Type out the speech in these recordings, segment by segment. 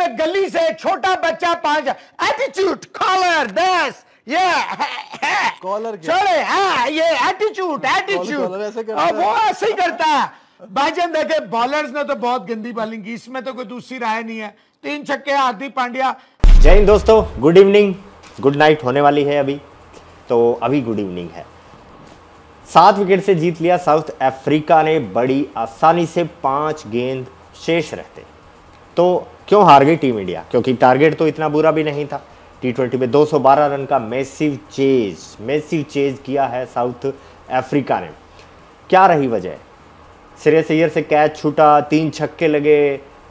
पे गली से छोटा बच्चा पांच एटीट्यूड कॉलर दस ये कॉलर छोड़े हाँ ये एटीट्यूड एटीट्यूड और वो ऐसे ही करता है भाईजान देखे बॉलर्स ने तो बहुत गंदी बॉलिंग की इसमें तो कोई दूसरी राय नहीं है तीन छक्के हार्दिक पांड्या जय हिंद दोस्तों गुड इवनिंग गुड नाइट होने वाली है अभी तो अभी गुड इवनिंग है सात विकेट से जीत लिया साउथ अफ्रीका ने बड़ी आसानी से पांच गेंद शेष रहते तो क्यों हार गई टीम इंडिया क्योंकि टारगेट तो इतना बुरा भी नहीं था टी ट्वेंटी में 212 रन का मैसिव चेज मैसिव चेज किया है साउथ अफ्रीका ने क्या रही वजह सिरे सैयर से कैच छूटा तीन छक्के लगे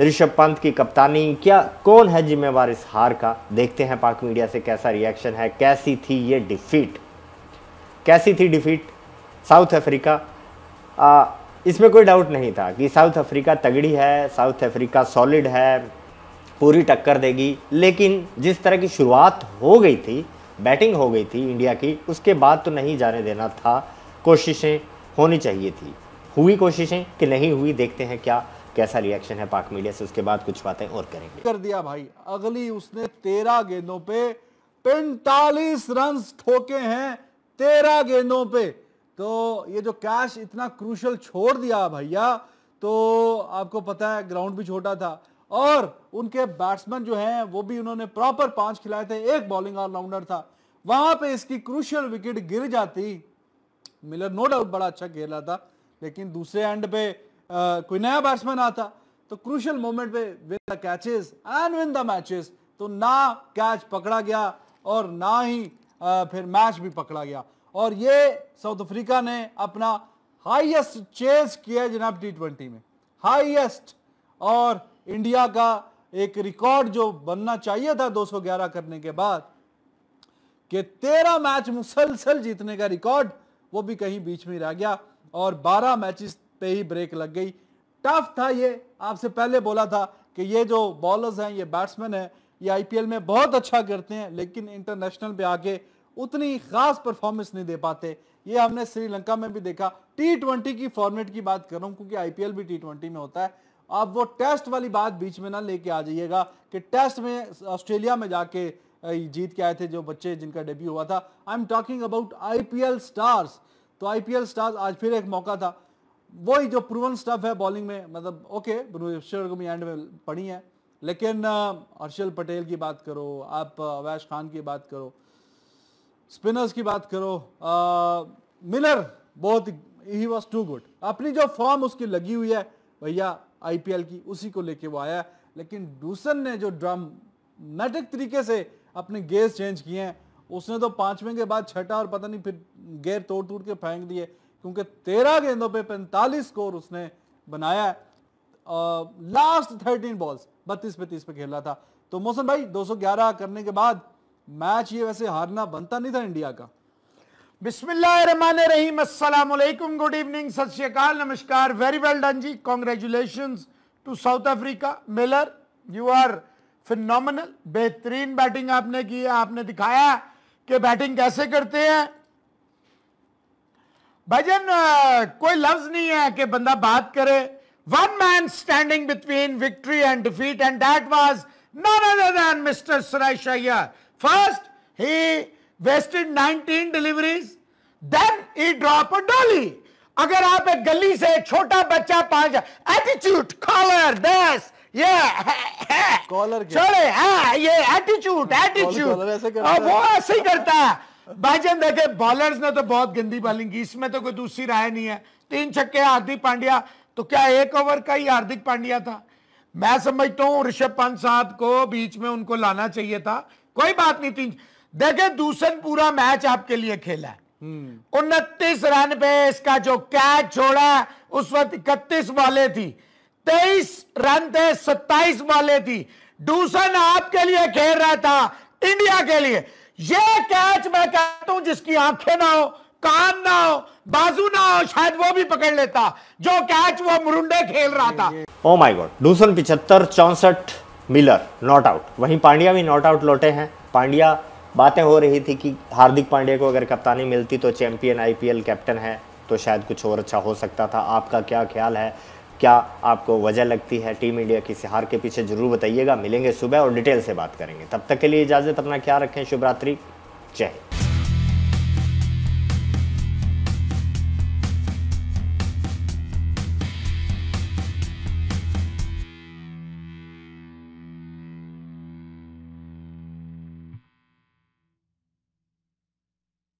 ऋषभ पंत की कप्तानी क्या कौन है जिम्मेवार इस हार का देखते हैं पाक मीडिया से कैसा रिएक्शन है कैसी थी ये डिफीट कैसी थी डिफीट साउथ अफ्रीका इसमें कोई डाउट नहीं था कि साउथ अफ्रीका तगड़ी है साउथ अफ्रीका सॉलिड है पूरी टक्कर देगी लेकिन जिस तरह की शुरुआत हो गई थी बैटिंग हो गई थी इंडिया की उसके बाद तो नहीं जाने देना था कोशिशें होनी चाहिए थी हुई कोशिशें कि नहीं हुई देखते हैं क्या कैसा रिएक्शन है पाक मीडिया से उसके बाद कुछ बातें और करेंगे कर दिया भाई अगली उसने तेरह गेंदों पे पैंतालीस रन ठोके हैं तेरह गेंदों पर तो ये जो कैश इतना क्रूशल छोड़ दिया भैया तो आपको पता है ग्राउंड भी छोटा था और उनके बैट्समैन जो हैं वो भी उन्होंने प्रॉपर पांच खिलाए थे एक बॉलिंग ऑलराउंडर था वहां पे इसकी क्रूशियल विकेट गिर जाती मिलर नो डाउट बड़ा अच्छा खेल रहा था लेकिन दूसरे एंड पे आ, कोई नया बैट्समैन आता तो क्रूशियल मोमेंट पे win the catches and win the matches तो ना कैच पकड़ा गया और ना ही आ, फिर मैच भी पकड़ा गया और ये साउथ अफ्रीका ने अपना हाईएस्ट चेज किया है जनाब टी ट्वेंटी में हाईएस्ट और इंडिया का एक रिकॉर्ड जो बनना चाहिए था 211 करने के बाद कि 13 मैच मुसलसल जीतने का रिकॉर्ड वो भी कहीं बीच में रह गया और 12 मैचेस पे ही ब्रेक लग गई टफ था ये आपसे पहले बोला था कि ये जो बॉलर्स हैं ये बैट्समैन है ये आईपीएल में बहुत अच्छा करते हैं लेकिन इंटरनेशनल पे आके उतनी खास परफॉर्मेंस नहीं दे पाते ये हमने श्रीलंका में भी देखा टी ट्वेंटी की फॉर्मेट की बात कर रहा हूं क्योंकि आईपीएल भी टी ट्वेंटी में होता है अब वो टेस्ट वाली बात बीच में ना लेके आ जाइएगा कि टेस्ट में ऑस्ट्रेलिया में जाके जीत के आए थे जो बच्चे जिनका डेब्यू हुआ था I am talking about IPL stars तो आईपीएल स्टार्स आज फिर एक मौका था वही जो प्रूवन स्टफ है बॉलिंग में मतलब ओके भुवनेश्वर को भी एंड में पड़ी है लेकिन हर्षल पटेल की बात करो आप अवैश खान की बात करो स्पिनर्स की बात करो मिलर बहुत ही वॉज टू गुड अपनी जो फॉर्म उसकी लगी हुई है भैया आईपीएल की उसी को लेके वो आया लेकिन डूसन ने जो ड्रम मैटिक तरीके से अपने गेज चेंज किए हैं उसने तो पांचवें के बाद छठा और पता नहीं फिर गेर तोड़ टूट के फेंक दिए क्योंकि तेरह गेंदों पे पैंतालीस स्कोर उसने बनाया है लास्ट थर्टीन बॉल्स बत्तीस पे तीस पे खेला था तो मोहसन भाई 211 करने के बाद मैच ये वैसे हारना बनता नहीं था इंडिया का बिस्मिल्लाम असलम गुड इवनिंग सत श्रीकाल नमस्कार वेरी वेल डन जी congratulation to South Africa Miller you are final बेहतरीन बैटिंग आपने की है आपने दिखाया कि बैटिंग कैसे करते हैं भजन कोई लफ्ज नहीं है कि बंदा बात करे one man standing between victory and defeat and that was none other than mister Suresh Iyer First, he wasted 19 deliveries. Then he dropped a dolly. अगर आप एक गली से छोटा बच्चा पांच एटीट्यूड कॉलर दस ये कॉलर छोड़े हाँ ये एटीट्यूड एटीट्यूड और वो ऐसे ही करता है भाईजान देखे बॉलर्स ने तो बहुत गंदी बॉलिंग की इसमें तो कोई दूसरी राय नहीं है तीन छक्के हार्दिक पांड्या तो क्या एक ओवर का ही हार्दिक पांड्या था मैं समझता हूं ऋषभ पंत साहब को बीच में उनको लाना चाहिए था कोई बात नहीं तीन देखे दूसर पूरा मैच आपके लिए खेला हम्म। उनतीस रन पे इसका जो कैच छोड़ा उस वक्त इकतीस बॉले थी तेईस रन थे सत्ताईस बॉले थी डूसन आपके लिए खेल रहा था इंडिया के लिए यह कैच मैं कहता हूं जिसकी आंखें ना हो कान ना हो बाजू ना हो शायद वो भी पकड़ लेता जो कैच वो मुरुंडे खेल रहा था ओ माय गॉड डूसन पिछहत्तर चौसठ मिलर नॉट आउट वहीं पांड्या भी नॉट आउट लौटे हैं पांड्या बातें हो रही थी कि हार्दिक पांड्या को अगर कप्तानी मिलती तो चैंपियन आईपीएल कैप्टन है तो शायद कुछ और अच्छा हो सकता था आपका क्या ख्याल है क्या आपको वजह लगती है टीम इंडिया की हार के पीछे जरूर बताइएगा मिलेंगे सुबह और डिटेल से बात करेंगे तब तक के लिए इजाज़त अपना ख्याल रखें शुभरात्रि जय